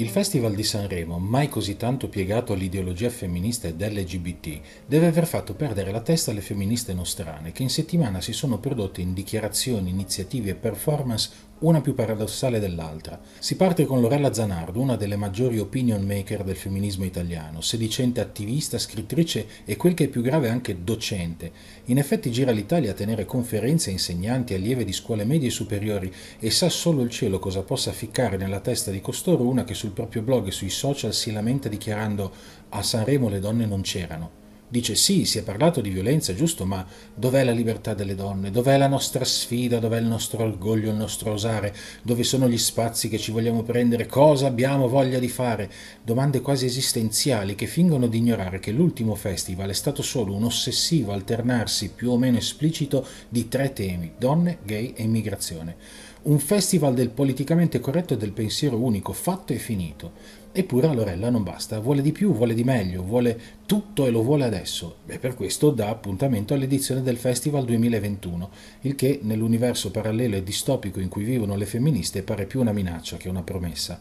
Il Festival di Sanremo, mai così tanto piegato all'ideologia femminista ed LGBT, deve aver fatto perdere la testa alle femministe nostrane, che in settimana si sono prodotte in dichiarazioni, iniziative e performance una più paradossale dell'altra. Si parte con Lorella Zanardo, una delle maggiori opinion maker del femminismo italiano, sedicente attivista, scrittrice e quel che è più grave anche docente. In effetti gira l'Italia a tenere conferenze a insegnanti, allievi di scuole medie e superiori e sa solo il cielo cosa possa ficcare nella testa di costoro una che sul proprio blog e sui social si lamenta dichiarando a Sanremo le donne non c'erano dice sì, si è parlato di violenza, giusto, ma dov'è la libertà delle donne? Dov'è la nostra sfida? Dov'è il nostro orgoglio, il nostro osare? Dove sono gli spazi che ci vogliamo prendere? Cosa abbiamo voglia di fare? Domande quasi esistenziali che fingono di ignorare che l'ultimo festival è stato solo un ossessivo alternarsi più o meno esplicito di tre temi, donne, gay e immigrazione un festival del politicamente corretto e del pensiero unico, fatto e finito. Eppure a Lorella non basta, vuole di più, vuole di meglio, vuole tutto e lo vuole adesso. E per questo dà appuntamento all'edizione del Festival 2021, il che nell'universo parallelo e distopico in cui vivono le femministe pare più una minaccia che una promessa.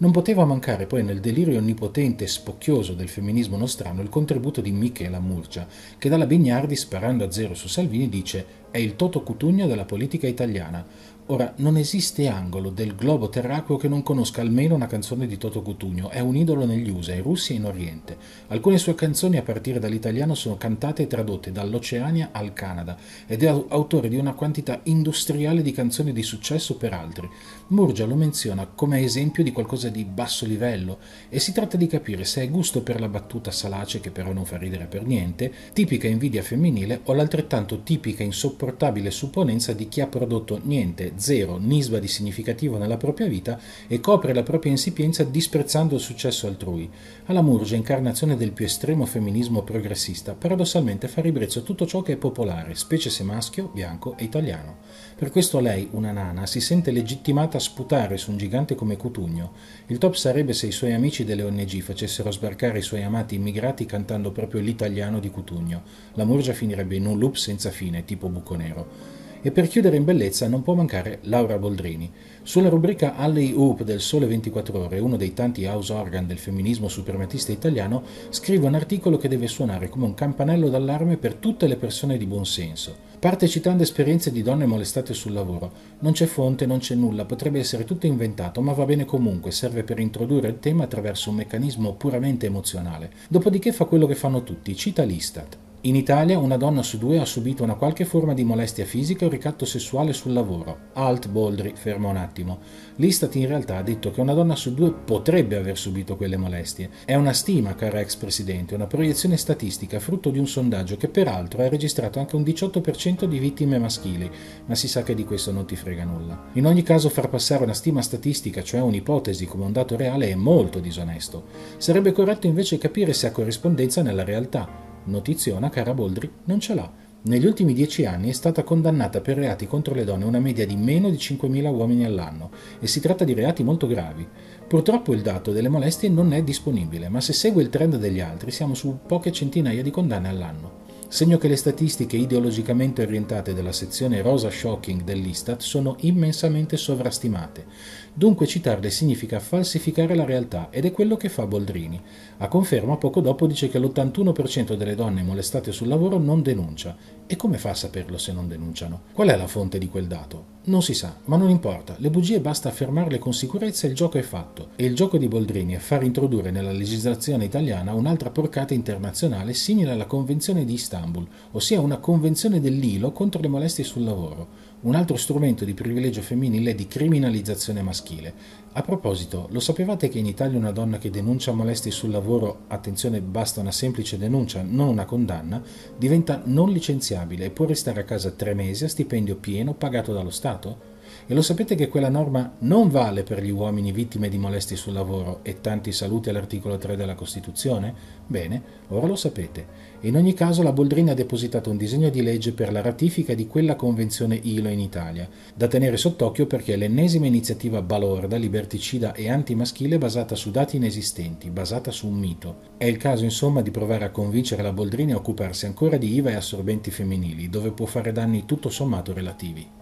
Non poteva mancare poi nel delirio onnipotente e spocchioso del femminismo nostrano il contributo di Michela Murcia, che dalla Bignardi, sparando a zero su Salvini, dice «è il toto cutugno della politica italiana», Ora, non esiste angolo del globo terracqueo che non conosca almeno una canzone di Toto Cutugno, è un idolo negli USA, in Russia e in Oriente. Alcune sue canzoni a partire dall'italiano sono cantate e tradotte dall'Oceania al Canada ed è autore di una quantità industriale di canzoni di successo per altri. Murgia lo menziona come esempio di qualcosa di basso livello e si tratta di capire se è gusto per la battuta salace che però non fa ridere per niente, tipica invidia femminile o l'altrettanto tipica insopportabile supponenza di chi ha prodotto niente zero nisba di significativo nella propria vita e copre la propria insipienza disprezzando il successo altrui. Alla Murgia, incarnazione del più estremo femminismo progressista, paradossalmente fa ribrezzo tutto ciò che è popolare, specie se maschio, bianco e italiano. Per questo lei, una nana, si sente legittimata a sputare su un gigante come Cutugno. Il top sarebbe se i suoi amici delle ONG facessero sbarcare i suoi amati immigrati cantando proprio l'italiano di Cutugno. La Murgia finirebbe in un loop senza fine, tipo buco nero. E per chiudere in bellezza non può mancare Laura Boldrini. Sulla rubrica Alley Hoop del Sole 24 Ore, uno dei tanti house organ del femminismo suprematista italiano, scrive un articolo che deve suonare come un campanello d'allarme per tutte le persone di buon senso. Parte citando esperienze di donne molestate sul lavoro. Non c'è fonte, non c'è nulla, potrebbe essere tutto inventato, ma va bene comunque, serve per introdurre il tema attraverso un meccanismo puramente emozionale. Dopodiché fa quello che fanno tutti, cita l'Istat. In Italia una donna su due ha subito una qualche forma di molestia fisica o ricatto sessuale sul lavoro. Alt Boldri, ferma un attimo. L'Istat in realtà ha detto che una donna su due potrebbe aver subito quelle molestie. È una stima, cara ex presidente, una proiezione statistica frutto di un sondaggio che peraltro ha registrato anche un 18% di vittime maschili, ma si sa che di questo non ti frega nulla. In ogni caso far passare una stima statistica, cioè un'ipotesi come un dato reale, è molto disonesto. Sarebbe corretto invece capire se ha corrispondenza nella realtà Notiziona, cara Boldri, non ce l'ha. Negli ultimi dieci anni è stata condannata per reati contro le donne una media di meno di 5.000 uomini all'anno e si tratta di reati molto gravi. Purtroppo il dato delle molestie non è disponibile, ma se segue il trend degli altri siamo su poche centinaia di condanne all'anno segno che le statistiche ideologicamente orientate della sezione rosa shocking dell'Istat sono immensamente sovrastimate. Dunque citarle significa falsificare la realtà ed è quello che fa Boldrini. A conferma poco dopo dice che l'81% delle donne molestate sul lavoro non denuncia. E come fa a saperlo se non denunciano? Qual è la fonte di quel dato? Non si sa, ma non importa, le bugie basta affermarle con sicurezza e il gioco è fatto. E il gioco di Boldrini è far introdurre nella legislazione italiana un'altra porcata internazionale simile alla Convenzione di Istanbul, ossia una convenzione dell'ILO contro le molestie sul lavoro. Un altro strumento di privilegio femminile è di criminalizzazione maschile. A proposito, lo sapevate che in Italia una donna che denuncia molestie sul lavoro, attenzione basta una semplice denuncia, non una condanna, diventa non licenziabile e può restare a casa tre mesi a stipendio pieno pagato dallo Stato? E lo sapete che quella norma non vale per gli uomini vittime di molestie sul lavoro e tanti saluti all'articolo 3 della Costituzione? Bene, ora lo sapete. In ogni caso la Boldrini ha depositato un disegno di legge per la ratifica di quella convenzione ILO in Italia, da tenere sott'occhio perché è l'ennesima iniziativa balorda, liberticida e antimaschile basata su dati inesistenti, basata su un mito. È il caso insomma di provare a convincere la Boldrini a occuparsi ancora di IVA e assorbenti femminili, dove può fare danni tutto sommato relativi.